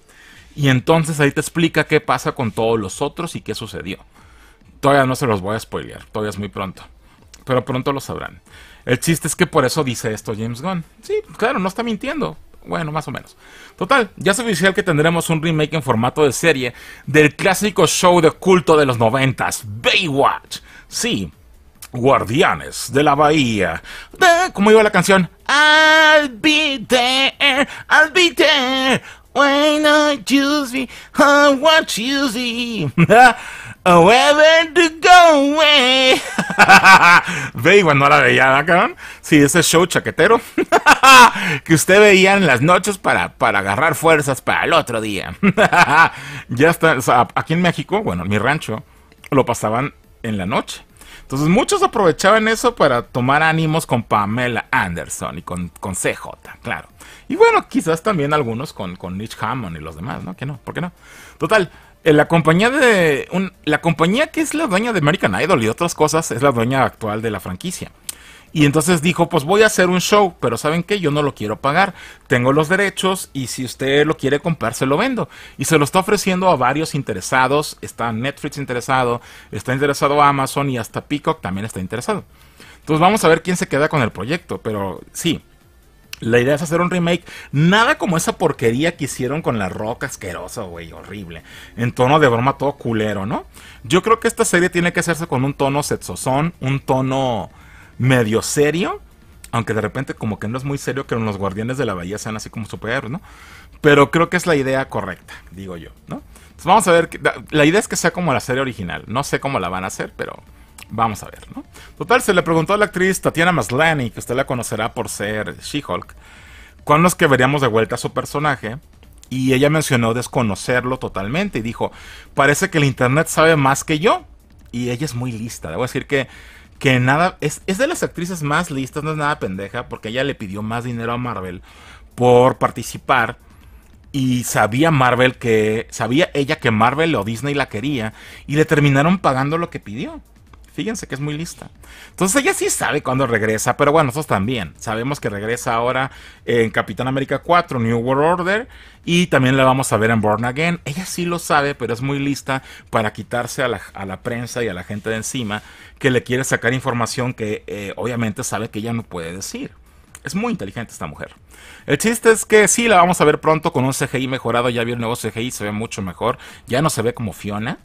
Y entonces ahí te explica qué pasa con todos los otros y qué sucedió. Todavía no se los voy a spoilear, todavía es muy pronto. Pero pronto lo sabrán. El chiste es que por eso dice esto James Gunn. Sí, claro, no está mintiendo. Bueno, más o menos. Total, ya es oficial que tendremos un remake en formato de serie del clásico show de culto de los noventas, Baywatch. Sí, Guardianes de la Bahía. ¿Cómo iba la canción? I'll be there, I'll be there. Why not, choose me, I'll watch you see. A to go away. Ve igual no la veía, cabrón? Sí, ese show chaquetero que usted veía en las noches para, agarrar fuerzas para el otro día. ya está, o sea, aquí en México, bueno, en mi rancho, lo pasaban en la noche. Entonces muchos aprovechaban eso para tomar ánimos con Pamela Anderson y con, CJ, claro. Y bueno, quizás también algunos con, con Hammond y los demás, ¿no? Que no, ¿por qué no? Total, eh, la compañía de. la compañía que es la dueña de American Idol y otras cosas es la dueña actual de la franquicia. Y entonces dijo, pues voy a hacer un show, pero ¿saben qué? Yo no lo quiero pagar. Tengo los derechos y si usted lo quiere comprar, se lo vendo. Y se lo está ofreciendo a varios interesados. Está Netflix interesado, está interesado Amazon y hasta Peacock también está interesado. Entonces vamos a ver quién se queda con el proyecto, pero sí, la idea es hacer un remake, nada como esa porquería que hicieron con la roca asquerosa, güey, horrible. En tono de broma todo culero, ¿no? Yo creo que esta serie tiene que hacerse con un tono sexosón, un tono medio serio. Aunque de repente como que no es muy serio que los guardianes de la bahía sean así como super, ¿no? Pero creo que es la idea correcta, digo yo, ¿no? Entonces vamos a ver, la idea es que sea como la serie original. No sé cómo la van a hacer, pero Vamos a ver, ¿no? Total, se le preguntó a la actriz Tatiana Maslany, que usted la conocerá por ser She-Hulk, cuándo es que veríamos de vuelta a su personaje. Y ella mencionó desconocerlo totalmente y dijo, parece que el Internet sabe más que yo. Y ella es muy lista, debo decir que, que nada, es, es de las actrices más listas, no es nada pendeja, porque ella le pidió más dinero a Marvel por participar y sabía Marvel que sabía ella que Marvel o Disney la quería y le terminaron pagando lo que pidió. Fíjense que es muy lista. Entonces ella sí sabe cuándo regresa, pero bueno, nosotros también. Sabemos que regresa ahora en Capitán América 4, New World Order, y también la vamos a ver en Born Again. Ella sí lo sabe, pero es muy lista para quitarse a la, prensa y a la gente de encima que le quiere sacar información que eh, obviamente sabe que ella no puede decir. Es muy inteligente esta mujer. El chiste es que sí, la vamos a ver pronto con un CGI mejorado. Ya vi el nuevo CGI, se ve mucho mejor. Ya no se ve como Fiona.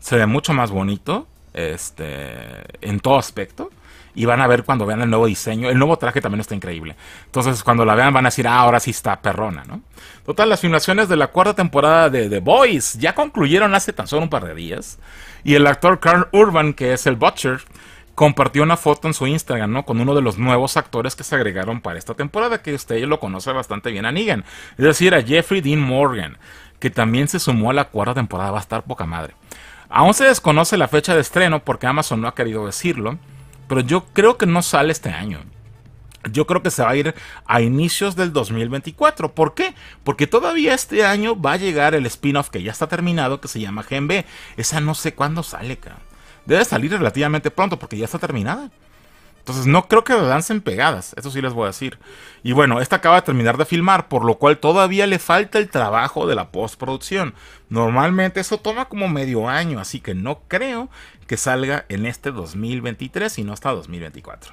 Se ve mucho más bonito. Este, en todo aspecto. Y van a ver cuando vean el nuevo diseño. El nuevo traje también está increíble. Entonces, cuando la vean, van a decir, ah, ahora sí está perrona, ¿no? Total, las filmaciones de la cuarta temporada de The Boys ya concluyeron hace tan solo un par de días. Y el actor Carl Urban, que es el Butcher, compartió una foto en su Instagram, ¿no? Con uno de los nuevos actores que se agregaron para esta temporada, que usted lo conoce bastante bien a Negan. Es decir, a Jeffrey Dean Morgan, que también se sumó a la cuarta temporada, va a estar poca madre. Aún se desconoce la fecha de estreno porque Amazon no ha querido decirlo, pero yo creo que no sale este año. Yo creo que se va a ir a inicios del 2024. ¿Por qué? Porque todavía este año va a llegar el spin-off que ya está terminado, que se llama Gen B. Esa no sé cuándo sale, cara. Debe salir relativamente pronto porque ya está terminada. Entonces no creo que lancen pegadas, eso sí les voy a decir. Y bueno, esta acaba de terminar de filmar, por lo cual todavía le falta el trabajo de la postproducción. Normalmente eso toma como medio año, así que no creo que salga en este 2023, sino hasta 2024.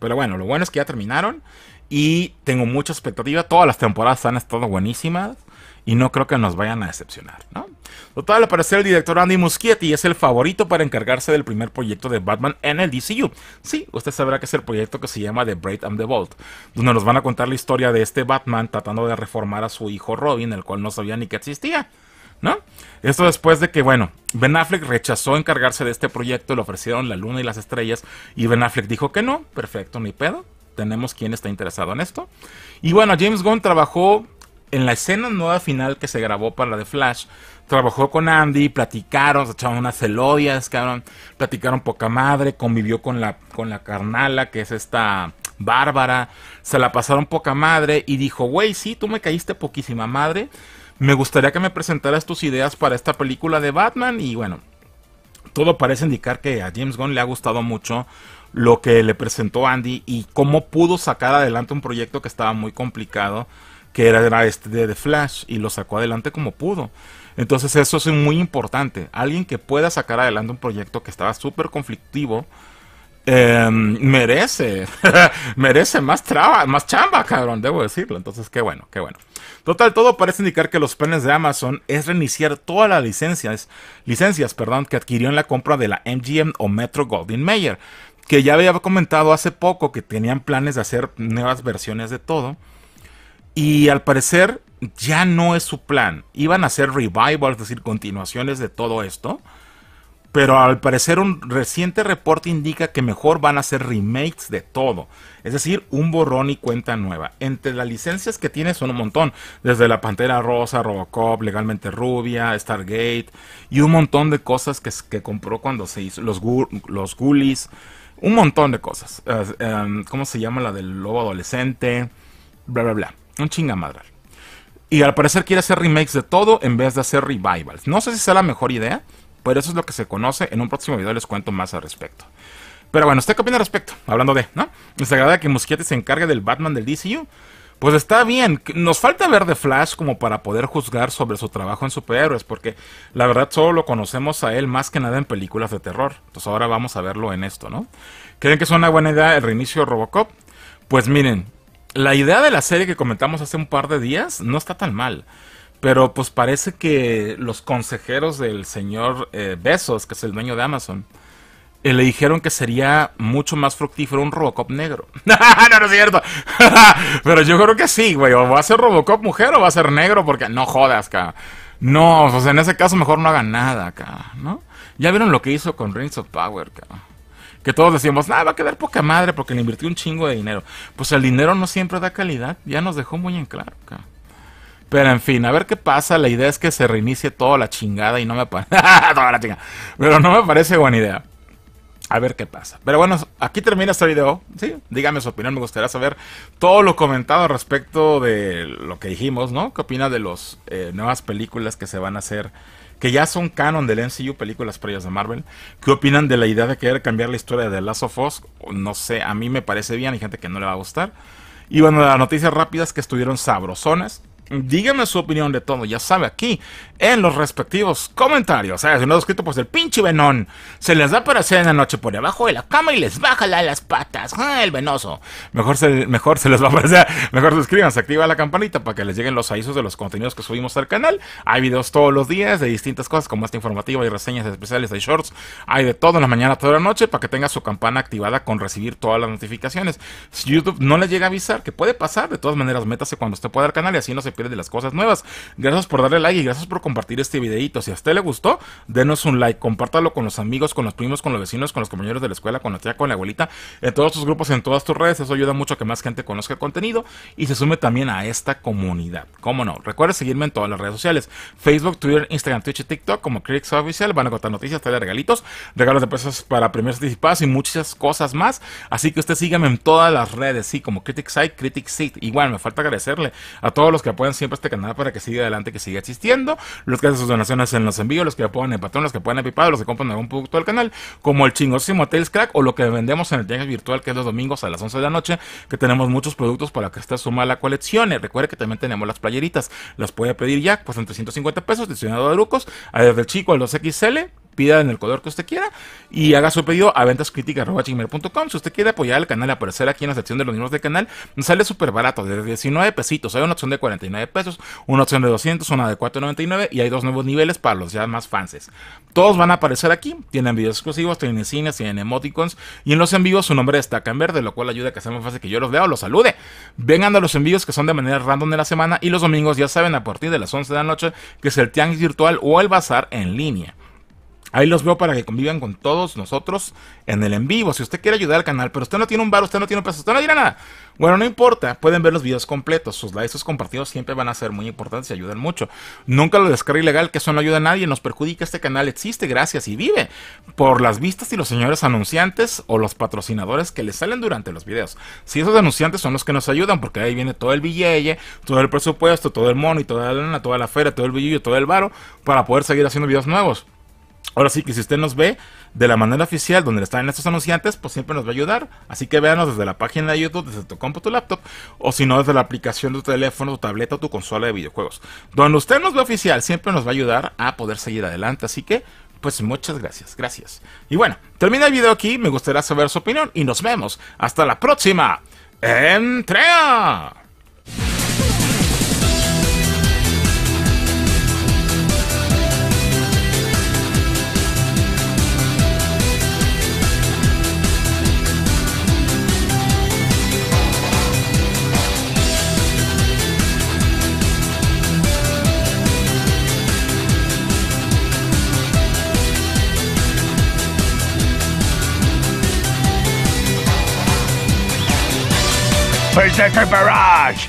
Pero bueno, lo bueno es que ya terminaron y tengo mucha expectativa. Todas las temporadas han estado buenísimas y no creo que nos vayan a decepcionar, ¿no? Total, al el director Andy Muschietti es el favorito para encargarse del primer proyecto de Batman en el DCU. Sí, usted sabrá que es el proyecto que se llama The Brave and the Bold, donde nos van a contar la historia de este Batman tratando de reformar a su hijo Robin, el cual no sabía ni que existía. ¿No? Esto después de que, bueno, Ben Affleck rechazó encargarse de este proyecto, le ofrecieron la luna y las estrellas, y Ben Affleck dijo que no, perfecto, ni pedo, tenemos quien está interesado en esto. Y bueno, James Gunn trabajó en la escena nueva final que se grabó para la de Flash, trabajó con Andy, platicaron, se echaron unas celodias, platicaron poca madre, convivió con la, con la carnala, que es esta Bárbara, se la pasaron poca madre y dijo, güey, sí, tú me caíste poquísima madre, me gustaría que me presentaras tus ideas para esta película de Batman y bueno, todo parece indicar que a James Gunn le ha gustado mucho lo que le presentó Andy y cómo pudo sacar adelante un proyecto que estaba muy complicado que era este de The Flash, y lo sacó adelante como pudo. Entonces eso es muy importante. Alguien que pueda sacar adelante un proyecto que estaba súper conflictivo, em, merece, merece más traba, más chamba, cabrón, debo decirlo. Entonces, qué bueno, qué bueno. Total, todo parece indicar que los planes de Amazon es reiniciar todas las licencias, licencias, perdón, que adquirió en la compra de la MGM o Metro Goldwyn Mayer, que ya había comentado hace poco que tenían planes de hacer nuevas versiones de todo. Y al parecer ya no es su plan. Iban a hacer revivals, es decir, continuaciones de todo esto. Pero al parecer un reciente reporte indica que mejor van a hacer remakes de todo. Es decir, un borrón y cuenta nueva. Entre las licencias que tiene son un montón. Desde La Pantera Rosa, Robocop, Legalmente Rubia, Stargate. Y un montón de cosas que, compró cuando se hizo. Los, los Un montón de cosas. Eh, eh, ¿Cómo se llama la del lobo adolescente? Bla, bla, bla. Un chingamadral. Y al parecer quiere hacer remakes de todo en vez de hacer revivals. No sé si sea la mejor idea, pero eso es lo que se conoce. En un próximo video les cuento más al respecto. Pero bueno, ¿usted qué opina al respecto? Hablando de, ¿no? ¿Les agrada que Musquete se encargue del Batman del DCU? Pues está bien, nos falta ver de Flash como para poder juzgar sobre su trabajo en superhéroes, porque la verdad solo lo conocemos a él más que nada en películas de terror. Entonces ahora vamos a verlo en esto, ¿no? ¿Creen que es una buena idea el reinicio de Robocop? Pues miren, la idea de la serie que comentamos hace un par de días no está tan mal. Pero pues parece que los consejeros del señor eh, Besos, que es el dueño de Amazon, eh, le dijeron que sería mucho más fructífero un Robocop negro. no, no es cierto. Pero yo creo que sí, güey. O va a ser Robocop mujer o va a ser negro porque no jodas, acá. No, pues en ese caso mejor no haga nada, ca. ¿no? Ya vieron lo que hizo con Rings of Power, cara que todos decíamos, nada, ah, va a quedar poca madre porque le invirtió un chingo de dinero. Pues el dinero no siempre da calidad, ya nos dejó muy en claro. Pero en fin, a ver qué pasa. La idea es que se reinicie toda la chingada y no me parece. toda la chingada. Pero no me parece buena idea. A ver qué pasa. Pero bueno, aquí termina este video. Sí, dígame su opinión. Me gustaría saber todo lo comentado respecto de lo que dijimos, ¿no? ¿Qué opina de las eh, nuevas películas que se van a hacer? que ya son canon del MCU, películas previas de Marvel. ¿Qué opinan de la idea de querer cambiar la historia de Last of Us? No sé, a mí me parece bien, hay gente que no le va a gustar. Y bueno, las noticias rápidas que estuvieron sabrosonas. Díganme su opinión de todo, ya sabe, aquí en los respectivos comentarios. Ah, si no es escrito, pues el pinche venón se les da para hacer en la noche por debajo de la cama y les baja las patas. Ah, el venoso. Mejor se, mejor se les va a aparecer. Mejor suscríbanse, activa la campanita para que les lleguen los avisos de los contenidos que subimos al canal. Hay videos todos los días de distintas cosas, como esta informativa y reseñas especiales, hay shorts, hay de todo en la mañana, toda la noche, para que tenga su campana activada con recibir todas las notificaciones. Si YouTube no les llega a avisar, que puede pasar, de todas maneras, métase cuando usted pueda al canal y así no se pierde las cosas nuevas. Gracias por darle like y gracias por compartir este videito. Si a usted le gustó, denos un like, compártalo con los amigos, con los primos, con los vecinos, con los compañeros de la escuela, con la tía, con la abuelita, en todos tus grupos, en todas tus redes. Eso ayuda mucho a que más gente conozca el contenido y se sume también a esta comunidad. ¿Cómo no? Recuerda seguirme en todas las redes sociales: Facebook, Twitter, Instagram, Twitch y TikTok como Critics oficial Van a contar noticias, traer regalitos, regalos de pesos... para primeros anticipados y muchas cosas más. Así que usted sígueme en todas las redes, sí, como Critics Site, Igual, me falta agradecerle a todos los que apoyan siempre este canal para que siga adelante, que siga existiendo los que hacen sus donaciones en los envíos, los que apoyan en Patreon, los que apoyan en Paypal los que compran algún producto del canal, como el chingosimo Tales Crack o lo que vendemos en el Tianguis Virtual, que es los domingos a las 11 de la noche, que tenemos muchos productos para que esté suma la colección. recuerde que también tenemos las playeritas, las puede pedir ya, pues entre 150 pesos, diseñado de lucos, desde el chico al 2XL pida en el color que usted quiera y haga su pedido a ventascriticas.com. Si usted quiere apoyar al canal, aparecer aquí en la sección de los miembros del canal, sale súper barato, de 19 pesitos. Hay una opción de 49 pesos, una opción de 200, una de 4.99 y hay dos nuevos niveles para los ya más fanses. Todos van a aparecer aquí, tienen videos exclusivos, tienen cines, tienen emoticons y en los envíos su nombre destaca en verde, lo cual ayuda a que sea más fácil que yo los vea o los salude. Vengan a los envíos que son de manera random de la semana y los domingos ya saben a partir de las 11 de la noche que es el tianguis virtual o el bazar en línea. Ahí los veo para que convivan con todos nosotros en el en vivo. Si usted quiere ayudar al canal, pero usted no tiene un bar, usted no tiene un peso, usted no dirá nada. Bueno, no importa, pueden ver los videos completos. Sus likes, sus compartidos siempre van a ser muy importantes y ayudan mucho. Nunca lo descargue ilegal, que eso no ayuda a nadie, nos perjudica. Este canal existe, gracias y vive por las vistas y los señores anunciantes o los patrocinadores que le salen durante los videos. Si esos anunciantes son los que nos ayudan, porque ahí viene todo el billete, todo el presupuesto, todo el mono y toda la lana, toda la feria, todo el billete todo el baro para poder seguir haciendo videos nuevos. Ahora sí que si usted nos ve de la manera oficial donde están estos anunciantes, pues siempre nos va a ayudar. Así que véanos desde la página de YouTube, desde tu compu, tu laptop, o si no, desde la aplicación de tu teléfono, tu tableta o tu consola de videojuegos. Donde usted nos ve oficial, siempre nos va a ayudar a poder seguir adelante. Así que, pues muchas gracias, gracias. Y bueno, termina el video aquí, me gustaría saber su opinión y nos vemos. Hasta la próxima ¡Entrea! Berserker Barrage!